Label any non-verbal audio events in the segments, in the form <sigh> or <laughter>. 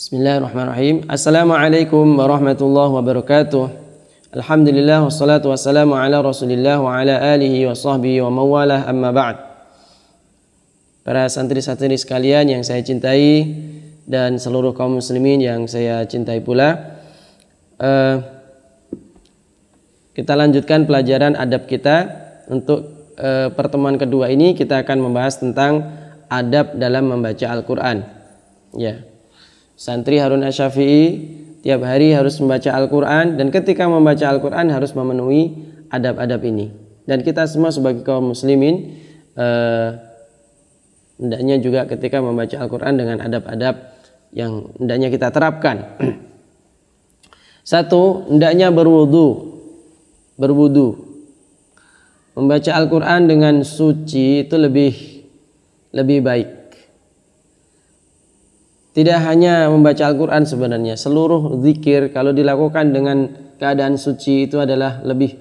Bismillahirrahmanirrahim. Assalamualaikum warahmatullahi wabarakatuh. Alhamdulillah wassalatu wassalamu ala Rasulillah wa ala alihi wa sahbihi wa mawalah amma ba'd. Para santri-santri sekalian yang saya cintai dan seluruh kaum muslimin yang saya cintai pula. Uh, kita lanjutkan pelajaran adab kita untuk uh, pertemuan kedua ini kita akan membahas tentang adab dalam membaca Al-Qur'an. Ya. Yeah. Santri Harun Asyafi'i tiap hari harus membaca Al-Quran dan ketika membaca Al-Quran harus memenuhi adab-adab ini. Dan kita semua sebagai kaum muslimin eh, hendaknya juga ketika membaca Al-Quran dengan adab-adab yang hendaknya kita terapkan. <clears throat> Satu, hendaknya berwudu. Berwudu. Membaca Al-Quran dengan suci itu lebih lebih baik tidak hanya membaca Al-Quran sebenarnya, seluruh zikir kalau dilakukan dengan keadaan suci itu adalah lebih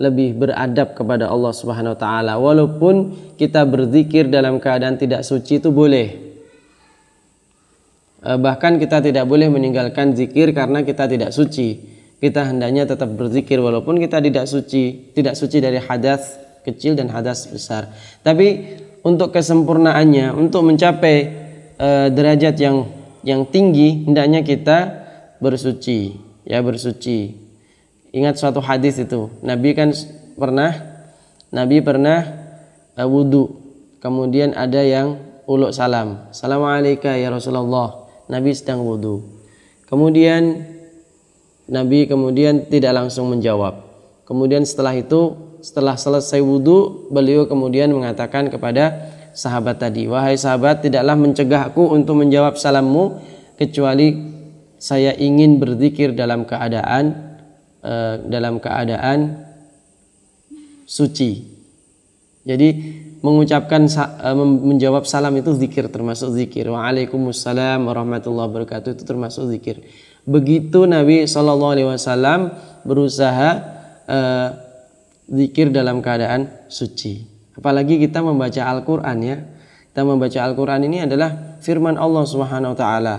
lebih beradab kepada Allah Subhanahu wa taala. Walaupun kita berzikir dalam keadaan tidak suci itu boleh. Eh, bahkan kita tidak boleh meninggalkan zikir karena kita tidak suci. Kita hendaknya tetap berzikir walaupun kita tidak suci, tidak suci dari hadas kecil dan hadas besar. Tapi untuk kesempurnaannya, untuk mencapai Eh, derajat yang yang tinggi hendaknya kita bersuci ya bersuci ingat suatu hadis itu Nabi kan pernah Nabi pernah e, eh, wudhu kemudian ada yang uluk salam Assalamualaikum ya Rasulullah Nabi sedang wudhu kemudian Nabi kemudian tidak langsung menjawab kemudian setelah itu setelah selesai wudhu beliau kemudian mengatakan kepada sahabat tadi. Wahai sahabat, tidaklah mencegahku untuk menjawab salammu kecuali saya ingin berzikir dalam keadaan uh, dalam keadaan suci. Jadi mengucapkan eh, menjawab salam itu zikir termasuk zikir. Waalaikumsalam warahmatullahi wabarakatuh itu termasuk zikir. Begitu Nabi saw berusaha uh, zikir dalam keadaan suci. Apalagi kita membaca Al-Qur'an ya. Kita membaca Al-Qur'an ini adalah firman Allah Subhanahu wa taala.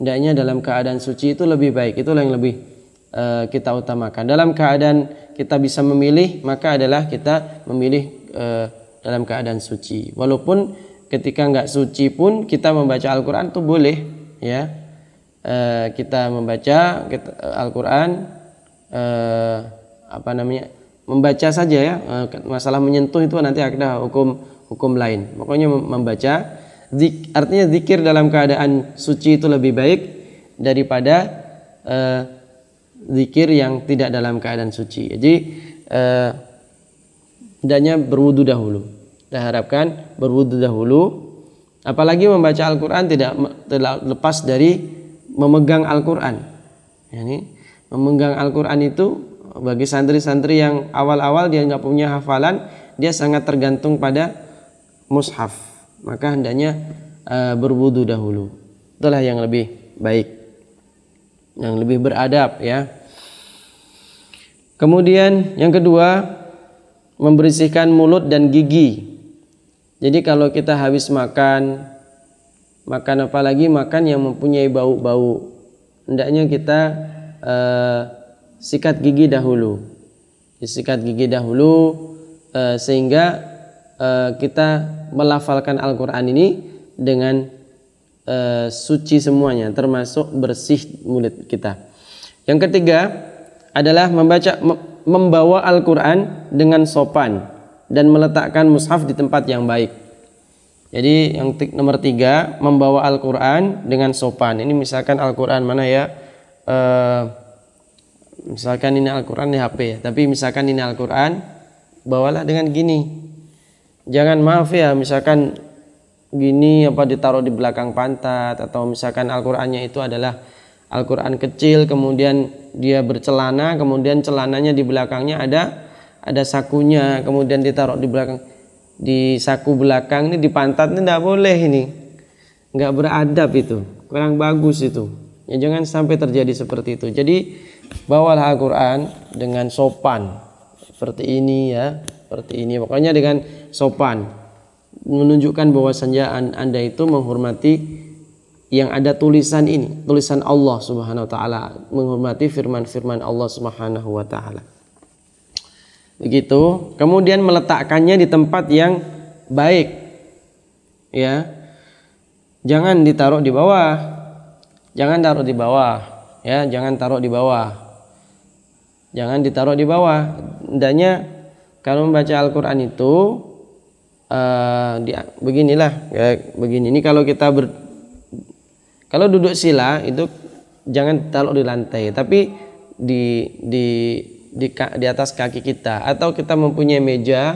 Hendaknya dalam keadaan suci itu lebih baik. Itulah yang lebih uh, kita utamakan. Dalam keadaan kita bisa memilih, maka adalah kita memilih uh, dalam keadaan suci. Walaupun ketika nggak suci pun kita membaca Al-Qur'an itu boleh ya. Uh, kita membaca Al-Qur'an uh, apa namanya? membaca saja ya eh, masalah menyentuh itu nanti ada hukum hukum lain pokoknya membaca zik, artinya zikir dalam keadaan suci itu lebih baik daripada eh, zikir yang tidak dalam keadaan suci jadi eh, hendaknya berwudu dahulu kita harapkan berwudu dahulu apalagi membaca Al-Quran tidak, lepas dari memegang Al-Quran yani, memegang Al-Quran itu bagi santri-santri yang awal-awal dia nggak punya hafalan dia sangat tergantung pada mushaf maka hendaknya uh, berwudu dahulu itulah yang lebih baik yang lebih beradab ya kemudian yang kedua membersihkan mulut dan gigi jadi kalau kita habis makan makan apalagi makan yang mempunyai bau-bau hendaknya kita uh, sikat gigi dahulu. Ya, sikat gigi dahulu eh, sehingga eh, kita melafalkan Al-Qur'an ini dengan eh, suci semuanya termasuk bersih mulut kita. Yang ketiga adalah membaca membawa Al-Qur'an dengan sopan dan meletakkan mushaf di tempat yang baik. Jadi yang nomor tiga membawa Al-Quran dengan sopan. Ini misalkan Al-Quran mana ya? misalkan ini Al-Quran di HP ya tapi misalkan ini Al-Quran bawalah dengan gini jangan maaf ya misalkan gini apa ditaruh di belakang pantat atau misalkan Al-Qurannya itu adalah Al-Quran kecil kemudian dia bercelana kemudian celananya di belakangnya ada ada sakunya kemudian ditaruh di belakang di saku belakang ini di pantat ini tidak boleh ini nggak beradab itu kurang bagus itu ya jangan sampai terjadi seperti itu jadi bawalah Al-Quran dengan sopan seperti ini ya seperti ini pokoknya dengan sopan menunjukkan bahwa senjaan anda itu menghormati yang ada tulisan ini tulisan Allah subhanahu wa ta'ala menghormati firman-firman Allah subhanahu wa ta'ala begitu kemudian meletakkannya di tempat yang baik ya jangan ditaruh di bawah jangan taruh di bawah ya jangan taruh di bawah jangan ditaruh di bawah hendaknya kalau membaca Al-Quran itu uh, eh, di, beginilah ya, begini ini kalau kita ber, kalau duduk sila itu jangan taruh di lantai tapi di di di, di atas kaki kita atau kita mempunyai meja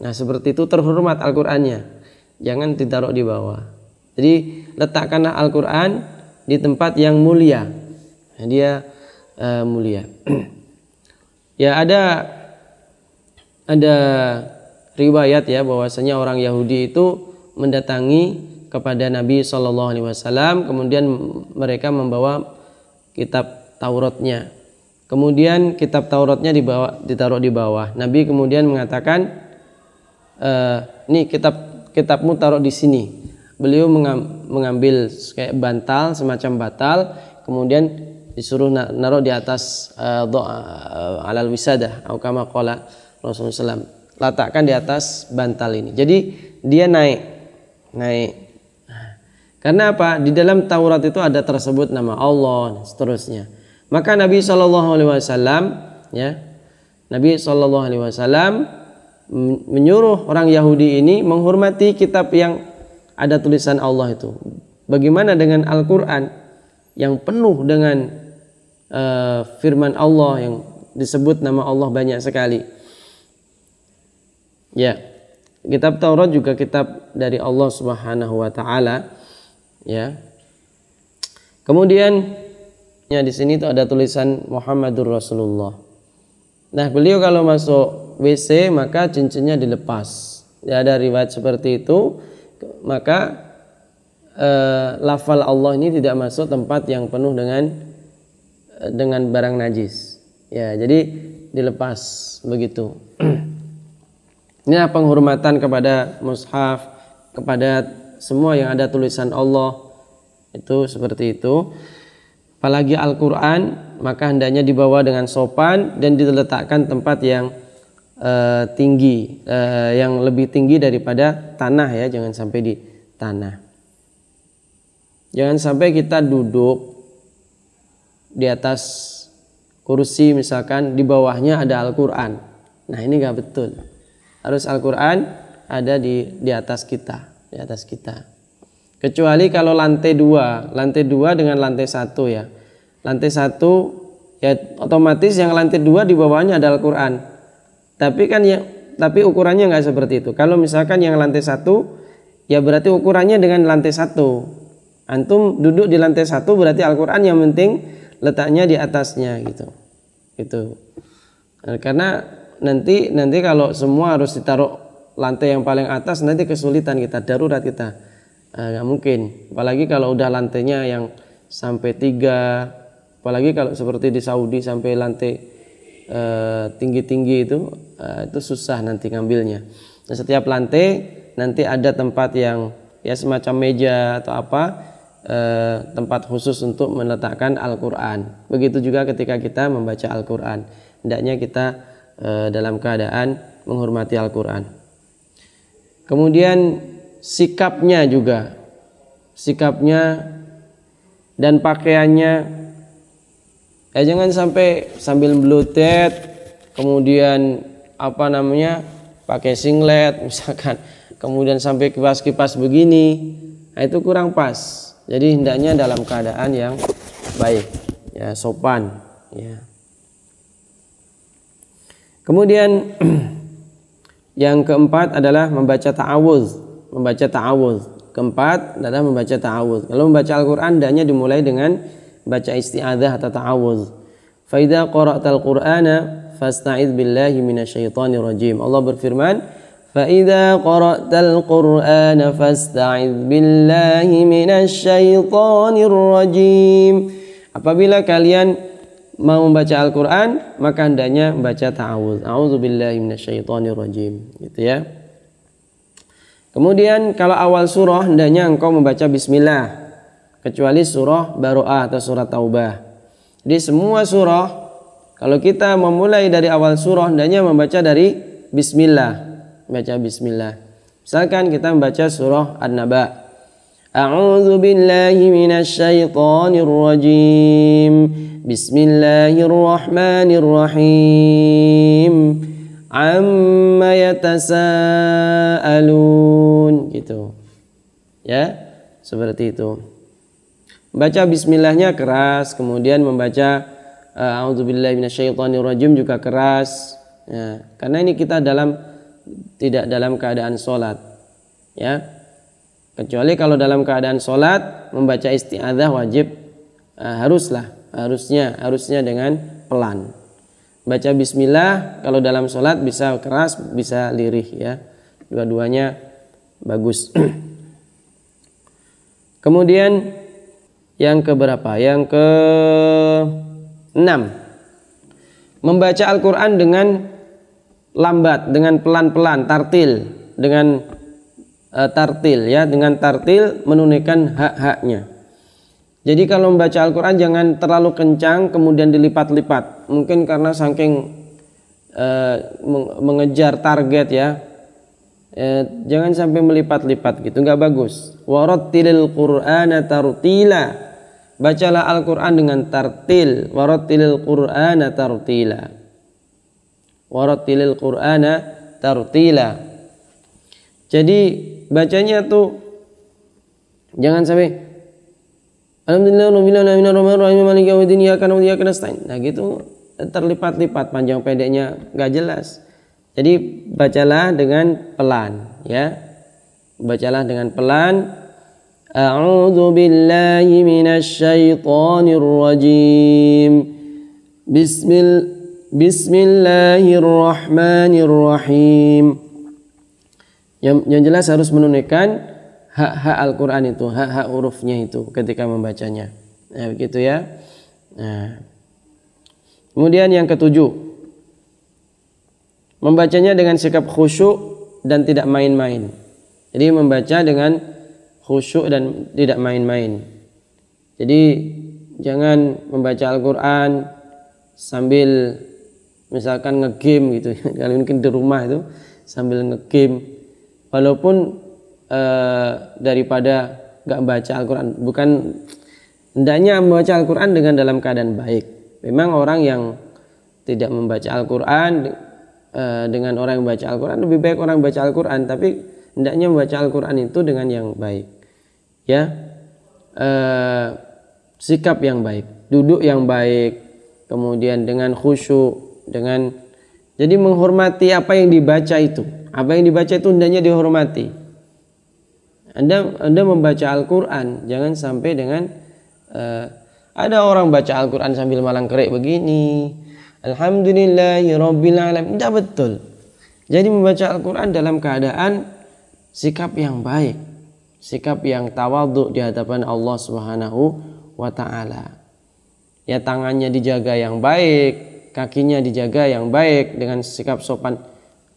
nah seperti itu terhormat Al-Qur'annya jangan ditaruh di bawah jadi letakkanlah Al-Qur'an di tempat yang mulia dia uh, mulia <clears throat> Ya ada ada riwayat ya bahwasanya orang Yahudi itu mendatangi kepada Nabi Shallallahu Alaihi Wasallam kemudian mereka membawa kitab Tauratnya kemudian kitab Tauratnya dibawa ditaruh di bawah Nabi kemudian mengatakan e, eh, nih kitab kitabmu taruh di sini beliau mengambil kayak bantal semacam batal kemudian disuruh naruh di atas uh, eh, doa uh, eh, alal wisadah atau kama qala Rasulullah SAW letakkan di atas bantal ini jadi dia naik naik karena apa di dalam Taurat itu ada tersebut nama Allah dan seterusnya maka Nabi Shallallahu Alaihi Wasallam ya Nabi Shallallahu Alaihi Wasallam menyuruh orang Yahudi ini menghormati kitab yang ada tulisan Allah itu bagaimana dengan Al-Quran yang penuh dengan Eh, firman Allah yang disebut nama Allah banyak sekali. Ya. Kitab Taurat juga kitab dari Allah Subhanahu wa taala. Ya. Kemudian ya di sini tuh ada tulisan Muhammadur Rasulullah. Nah, beliau kalau masuk WC maka cincinnya dilepas. Ya ada riwayat seperti itu, maka eh, lafal Allah ini tidak masuk tempat yang penuh dengan dengan barang najis. Ya, jadi dilepas begitu. <clears throat> ini penghormatan kepada mushaf, kepada semua yang ada tulisan Allah. Itu seperti itu. Apalagi Al-Qur'an, maka hendaknya dibawa dengan sopan dan diletakkan tempat yang uh, tinggi, uh, yang lebih tinggi daripada tanah ya, jangan sampai di tanah. Jangan sampai kita duduk di atas kursi misalkan di bawahnya ada Al-Qur'an. Nah, ini nggak betul. Harus Al-Qur'an ada di di atas kita, di atas kita. Kecuali kalau lantai dua, lantai dua dengan lantai satu ya. Lantai satu ya otomatis yang lantai dua di bawahnya ada Al-Quran. Tapi kan ya, tapi ukurannya nggak seperti itu. Kalau misalkan yang lantai satu, ya berarti ukurannya dengan lantai satu. Antum duduk di lantai satu berarti Al-Quran yang penting letaknya di atasnya gitu itu nah, karena nanti nanti kalau semua harus ditaruh lantai yang paling atas nanti kesulitan kita darurat kita ah, nggak mungkin apalagi kalau udah lantainya yang sampai tiga apalagi kalau seperti di Saudi sampai lantai eh, tinggi-tinggi itu eh, itu susah nanti ngambilnya nah, setiap lantai nanti ada tempat yang ya semacam meja atau apa Eh, tempat khusus untuk meletakkan Al-Quran. Begitu juga ketika kita membaca Al-Quran, hendaknya kita eh, dalam keadaan menghormati Al-Quran. Kemudian sikapnya juga, sikapnya dan pakaiannya. Ya jangan sampai sambil blutet, kemudian apa namanya pakai singlet <laughs> misalkan, kemudian sampai kipas-kipas begini, nah itu kurang pas jadi hendaknya dalam keadaan yang baik, ya sopan, ya. Kemudian <clears throat> yang keempat adalah membaca ta'awuz, membaca ta'awuz. Keempat adalah membaca ta'awuz. Kalau membaca Al-Qur'an hendaknya dimulai dengan baca isti'adzah atau ta'awuz. Fa idza qara'tal Qur'ana fasta'idz billahi minasyaitonir rajim. Allah berfirman, فإذا قرأت القرآن فاستعذ بالله الشيطان الرجيم Apabila kalian mau membaca Al-Qur'an, maka hendaknya membaca ta'awuz. billahi minasyaitonir rajim, gitu ya. Kemudian kalau awal surah hendaknya engkau membaca bismillah kecuali surah Baro'ah atau surah Taubah. Jadi semua surah kalau kita memulai dari awal surah hendaknya membaca dari bismillah baca bismillah. Misalkan kita membaca surah An-Naba. A'udzu billahi minasyaitonir rajim. Bismillahirrahmanirrahim. Amma yatasaalun gitu. Ya, seperti itu. Baca bismillahnya keras, kemudian membaca uh, eh, a'udzubillahi minasyaitonir rajim juga keras. Ya, karena ini kita dalam tidak dalam keadaan sholat ya kecuali kalau dalam keadaan sholat membaca istiadah wajib uh, haruslah harusnya harusnya dengan pelan baca bismillah kalau dalam sholat bisa keras bisa lirih ya dua-duanya bagus <clears throat> kemudian yang keberapa yang ke enam membaca Al-Quran dengan lambat dengan pelan-pelan tartil dengan uh, tartil ya dengan tartil menunaikan hak-haknya. Jadi kalau membaca Al-Qur'an jangan terlalu kencang kemudian dilipat-lipat. Mungkin karena saking uh, mengejar target ya. Eh, jangan sampai melipat-lipat gitu, nggak bagus. Warattilil Qur'ana tartila. Bacalah Al-Qur'an dengan tartil. Warattilil Qur'ana tartila waratilil qur'ana tartila jadi bacanya tuh jangan sampai Alhamdulillah Nah gitu terlipat-lipat panjang pendeknya nggak jelas jadi bacalah dengan pelan ya bacalah dengan pelan A'udzu billahi من الشيطان الرجيم بسم الله الرحمن الرحيم yang, yang jelas harus menunaikan hak-hak Al-Quran itu, hak-hak hurufnya itu ketika membacanya. Nah, begitu ya. Nah. Kemudian yang ketujuh, membacanya dengan sikap khusyuk dan tidak main-main. Jadi membaca dengan khusyuk dan tidak main-main. Jadi jangan membaca Al-Quran sambil misalkan ngegame gitu <laughs> kalian mungkin di rumah itu sambil ngegame walaupun eh, daripada nggak baca Al-Quran bukan hendaknya membaca Al-Quran dengan dalam keadaan baik memang orang yang tidak membaca Al-Quran eh, dengan orang yang baca Al-Quran lebih baik orang yang baca Al-Quran tapi hendaknya membaca Al-Quran itu dengan yang baik ya eh, sikap yang baik duduk yang baik kemudian dengan khusyuk dengan jadi menghormati apa yang dibaca itu. Apa yang dibaca itu hendaknya dihormati. Anda Anda membaca Al-Qur'an, jangan sampai dengan uh, ada orang baca Al-Qur'an sambil malang kerik begini. Alhamdulillahirabbil alamin. Tidak betul. Jadi membaca Al-Qur'an dalam keadaan sikap yang baik, sikap yang tawadhu di hadapan Allah Subhanahu wa taala. Ya tangannya dijaga yang baik, kakinya dijaga yang baik dengan sikap sopan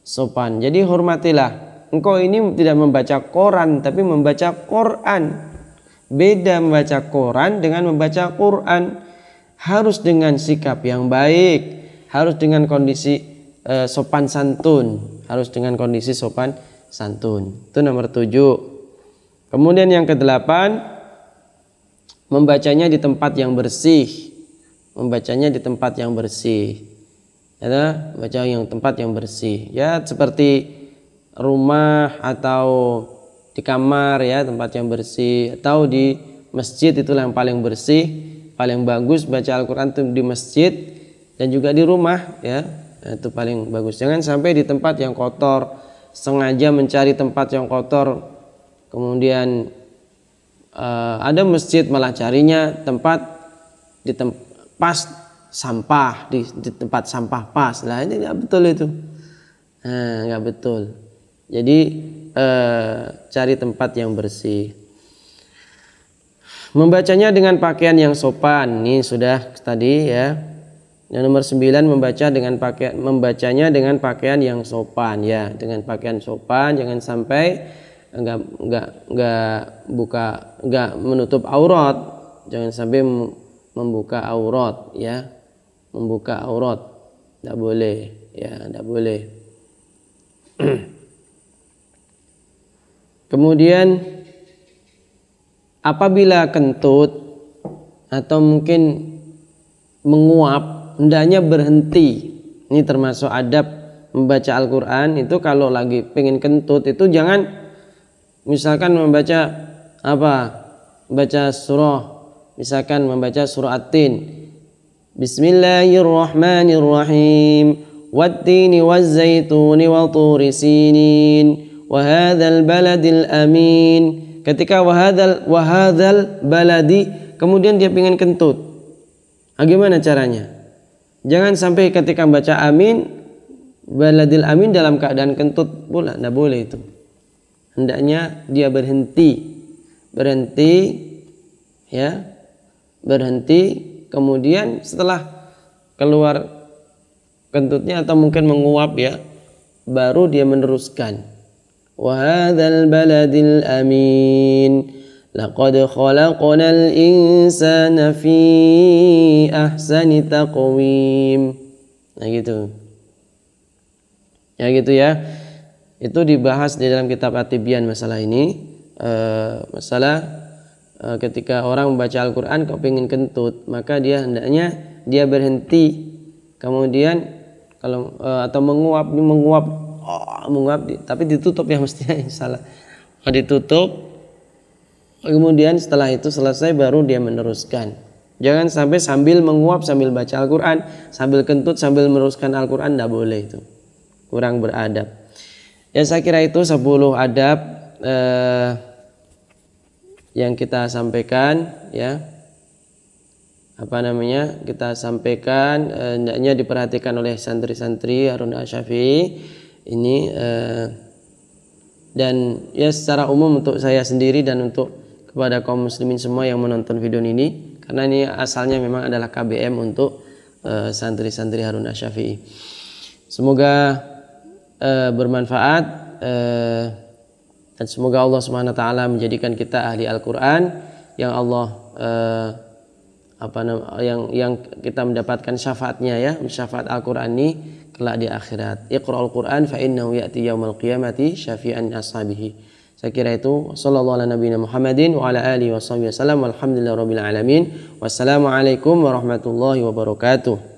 sopan. Jadi hormatilah. Engkau ini tidak membaca koran tapi membaca Quran. Beda membaca koran dengan membaca Quran. Harus dengan sikap yang baik, harus dengan kondisi eh, sopan santun, harus dengan kondisi sopan santun. Itu nomor tujuh. Kemudian yang kedelapan membacanya di tempat yang bersih membacanya di tempat yang bersih ya baca yang tempat yang bersih ya seperti rumah atau di kamar ya tempat yang bersih atau di masjid itulah yang paling bersih paling bagus baca Al-Qur'an itu di masjid dan juga di rumah ya nah, itu paling bagus jangan sampai di tempat yang kotor sengaja mencari tempat yang kotor kemudian uh, ada masjid malah carinya tempat di tempat pas sampah di, di tempat sampah pas lah ini nggak betul itu nah, nggak nah, betul jadi eh, cari tempat yang bersih membacanya dengan pakaian yang sopan ini sudah tadi ya yang nomor 9 membaca dengan pakaian membacanya dengan pakaian yang sopan ya dengan pakaian sopan jangan sampai enggak enggak enggak buka enggak menutup aurat jangan sampai membuka aurat ya membuka aurat tidak boleh ya tidak boleh <clears throat> kemudian apabila kentut atau mungkin menguap hendaknya berhenti ini termasuk adab membaca Al-Quran itu kalau lagi pengen kentut itu jangan misalkan membaca apa baca surah misalkan membaca surah At-Tin Bismillahirrahmanirrahim والتين والزيتون وطور سينين وهذا baladil amin. ketika wahadal wahadal baladi kemudian dia pingin kentut Bagaimana ah, caranya jangan sampai ketika membaca amin baladil amin dalam keadaan kentut pula tidak boleh itu hendaknya dia berhenti berhenti ya berhenti kemudian setelah keluar kentutnya atau mungkin menguap ya baru dia meneruskan wahadzal baladil amin laqad khalaqnal insana fi ahsani taqwim nah gitu ya gitu ya itu dibahas di dalam kitab Atibian masalah ini eh, masalah Eh, ketika orang membaca Al-Quran kau pengen kentut maka dia hendaknya dia berhenti kemudian kalau eh, atau menguap menguap oh, menguap tapi ditutup ya <laughs> mestinya salah oh, ditutup kemudian setelah itu selesai baru dia meneruskan jangan sampai sambil menguap sambil baca Al-Quran sambil kentut sambil meneruskan Al-Quran tidak boleh itu kurang beradab ya saya kira itu 10 adab eh, yang kita sampaikan ya apa namanya kita sampaikan eh, hendaknya eh, diperhatikan oleh santri-santri Harun Asyafi ini eh, dan ya secara umum untuk saya sendiri dan untuk kepada kaum muslimin semua yang menonton video ini karena ini asalnya memang adalah KBM untuk eh, santri-santri Harun Asyafi'i. Semoga eh, bermanfaat. eh, dan semoga Allah Subhanahu wa taala menjadikan kita ahli Al-Qur'an yang Allah eh, apa yang yang kita mendapatkan syafaatnya ya, syafaat Al-Qur'an ini kelak di akhirat. Iqra'ul Qur'an fa innahu ya'ti yaumal qiyamati syafi'an ashabihi. Saya kira itu sallallahu ala wa ala alihi wasallam walhamdulillahirabbil alamin. Wassalamualaikum warahmatullahi wabarakatuh.